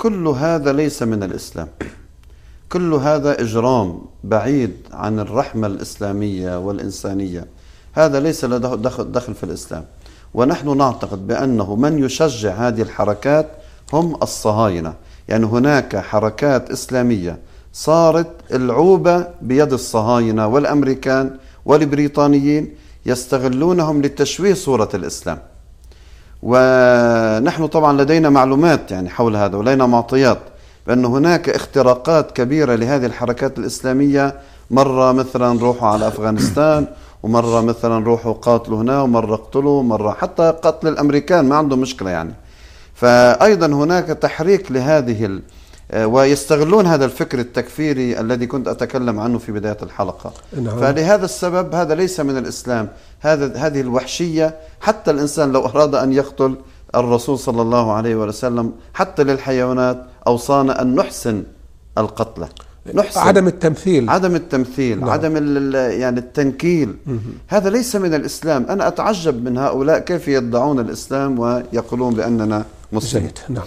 كل هذا ليس من الإسلام كل هذا إجرام بعيد عن الرحمة الإسلامية والإنسانية هذا ليس له دخل, دخل في الإسلام ونحن نعتقد بأنه من يشجع هذه الحركات هم الصهاينة يعني هناك حركات إسلامية صارت العوبة بيد الصهاينة والأمريكان والبريطانيين يستغلونهم لتشويه صورة الإسلام و نحن طبعا لدينا معلومات يعني حول هذا ولدينا معطيات بأن هناك اختراقات كبيرة لهذه الحركات الإسلامية مرة مثلا روحوا على أفغانستان ومرة مثلا روحوا قاتلوا هنا ومرة اقتلوا مرة حتى قتل الأمريكان ما عندهم مشكلة يعني فأيضا هناك تحريك لهذه ال... ويستغلون هذا الفكر التكفيري الذي كنت أتكلم عنه في بداية الحلقة نعم. فلهذا السبب هذا ليس من الإسلام هذا هذه الوحشية حتى الإنسان لو أراد أن يقتل الرسول صلى الله عليه وسلم حتى للحيوانات أوصانا أن نحسن القتلة إيه. نحسن عدم التمثيل عدم التمثيل لا. نعم. عدم يعني التنكيل هذا ليس من الإسلام أنا أتعجب من هؤلاء كيف يدعون الإسلام ويقولون بأننا مسلمين نعم